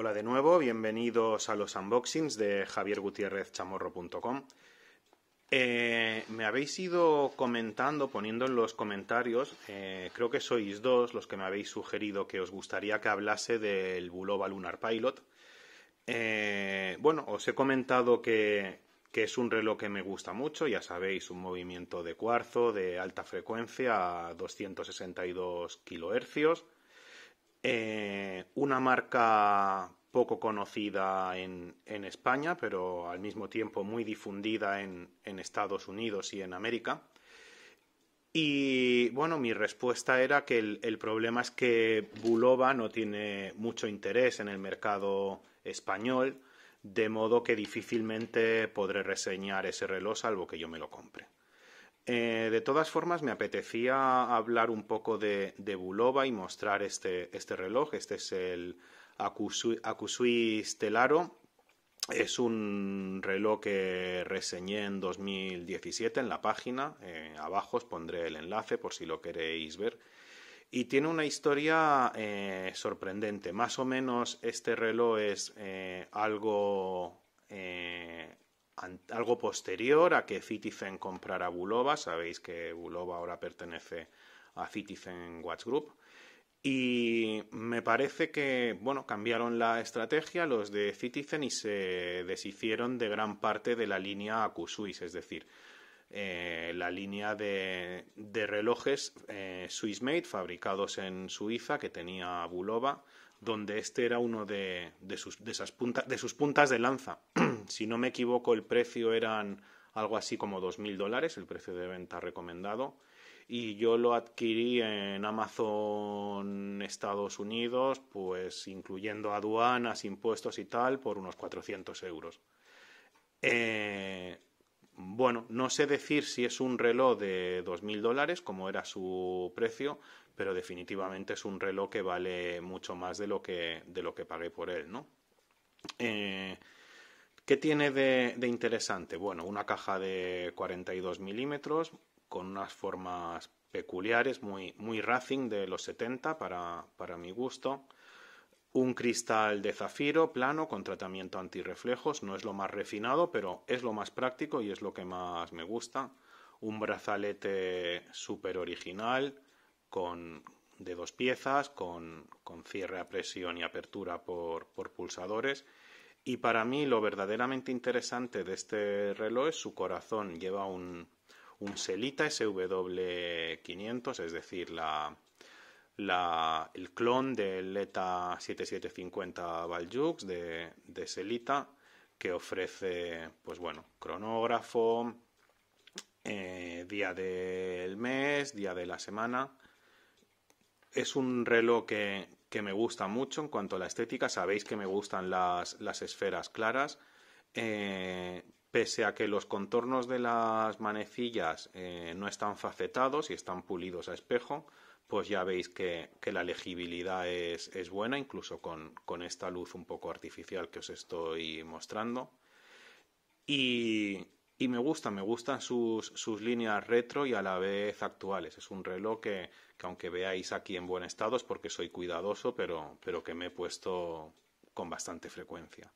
Hola de nuevo, bienvenidos a los unboxings de javiergutierrezchamorro.com. Chamorro.com. Eh, me habéis ido comentando, poniendo en los comentarios, eh, creo que sois dos los que me habéis sugerido que os gustaría que hablase del Bulova Lunar Pilot. Eh, bueno, os he comentado que, que es un reloj que me gusta mucho, ya sabéis, un movimiento de cuarzo de alta frecuencia a 262 kHz eh, una marca poco conocida en, España, pero al mismo tiempo muy difundida en, Estados Unidos y en América. Y bueno, mi respuesta era que el, el, problema es que Bulova no tiene mucho interés en el mercado español, de modo que difícilmente podré reseñar ese reloj salvo que yo me lo compre. Eh, de todas formas, me apetecía hablar un poco de, Buloba Bulova y mostrar este, este, reloj. Este es el Acusui Es un reloj que reseñé en 2017 en la página. Eh, abajo os pondré el enlace por si lo queréis ver. Y tiene una historia eh, sorprendente. Más o menos este reloj es algo algo posterior a que Citizen comprara Bulova, sabéis que Bulova ahora pertenece a Citizen Watch Group, y me parece que, bueno, cambiaron la estrategia los de Citizen y se deshicieron de gran parte de la línea Swiss... es decir, eh, la línea de, relojes eh, Swissmade fabricados en Suiza que tenía Bulova, donde este era uno de, de, de sus puntas de lanza. si no me equivoco, el precio eran algo así como 2.000 dólares, el precio de venta recomendado. Y yo lo adquirí en Amazon Estados Unidos, pues incluyendo aduanas, impuestos y tal, por unos 400 euros. Eh, bueno, no sé decir si es un reloj de 2.000 dólares, como era su precio, pero definitivamente es un reloj que vale mucho más de lo que, de lo que pagué por él, ¿no? Eh, ¿Qué tiene de, interesante? Bueno, una caja de 42 milímetros con unas formas peculiares, muy, muy racing de los 70 para, mi gusto. Un cristal de zafiro plano con tratamiento antirreflejos, no es lo más refinado, pero es lo más práctico y es lo que más me gusta. Un brazalete súper original con, de dos piezas, con, cierre a presión y apertura por pulsadores y para mí lo verdaderamente interesante de este reloj es su corazón. Lleva un, Selita SW500, es decir, la, el clon del ETA 7750 Valjux de, de Selita, que ofrece, pues bueno, cronógrafo, eh, día del mes, día de la semana. Es un reloj que, que me gusta mucho. En cuanto a la estética, sabéis que me gustan las, esferas claras. Eh, pese a que los contornos de las manecillas eh, no están facetados y están pulidos a espejo, pues ya veis que, la legibilidad es, buena, incluso con, con, esta luz un poco artificial que os estoy mostrando. Y, y me gusta, me gustan sus, líneas retro y a la vez actuales. Es un reloj que, aunque veáis aquí en buen estado es porque soy cuidadoso, pero, pero que me he puesto con bastante frecuencia.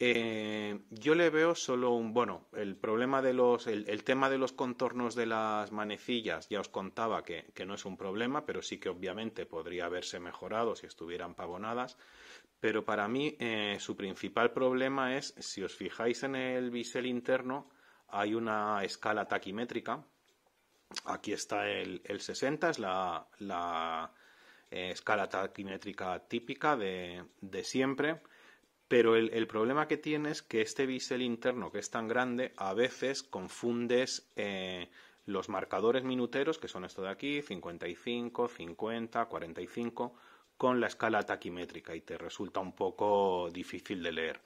Eh, yo le veo solo un. Bueno, el problema de los. El, tema de los contornos de las manecillas, ya os contaba que, que no es un problema, pero sí que obviamente podría haberse mejorado si estuvieran pavonadas. Pero para mí eh, su principal problema es, si os fijáis en el bisel interno, hay una escala taquimétrica. Aquí está el, 60, es la, eh, escala taquimétrica típica de, siempre. Pero el, problema que tiene es que este bisel interno, que es tan grande, a veces confundes eh, los marcadores minuteros, que son esto de aquí, 55, 50, 45, con la escala taquimétrica y te resulta un poco difícil de leer.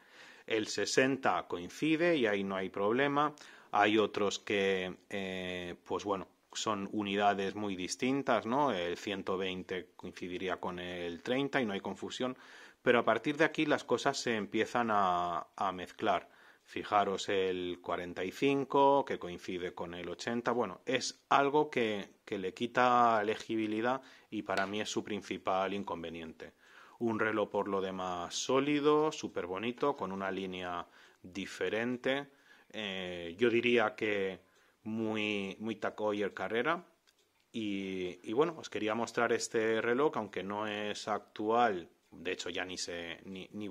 El 60 coincide y ahí no hay problema. Hay otros que, eh, pues bueno, son unidades muy distintas, ¿no? El 120 coincidiría con el 30 y no hay confusión, pero a partir de aquí las cosas se empiezan a mezclar. Fijaros el 45, que coincide con el 80. Bueno, es algo que, le quita legibilidad y para mí es su principal inconveniente. Un reloj por lo demás sólido, súper bonito, con una línea diferente. Eh, yo diría que muy, muy tacoyer carrera. Y, bueno, os quería mostrar este reloj, aunque no es actual. De hecho, ya ni se ni, ni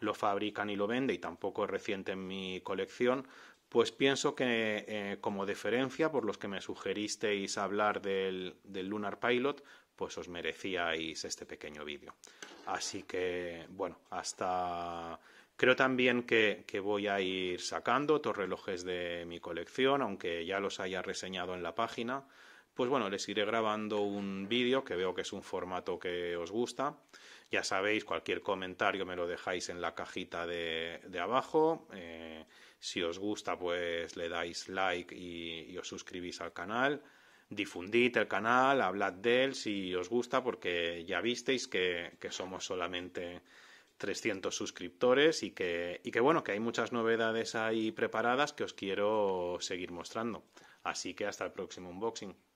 lo fabrican y lo vende, y tampoco es reciente en mi colección, pues pienso que eh, como deferencia por los que me sugeristeis hablar del, Lunar Pilot, pues os merecíais este pequeño vídeo. Así que, bueno, hasta... Creo también que, que, voy a ir sacando otros relojes de mi colección, aunque ya los haya reseñado en la página. Pues bueno, les iré grabando un vídeo que veo que es un formato que os gusta. Ya sabéis, cualquier comentario me lo dejáis en la cajita de, abajo. Eh, si os gusta, pues le dais like y, os suscribís al canal difundid el canal, hablad de él si os gusta, porque ya visteis que, que somos solamente 300 suscriptores y que, y que, bueno, que hay muchas novedades ahí preparadas que os quiero seguir mostrando. Así que hasta el próximo unboxing.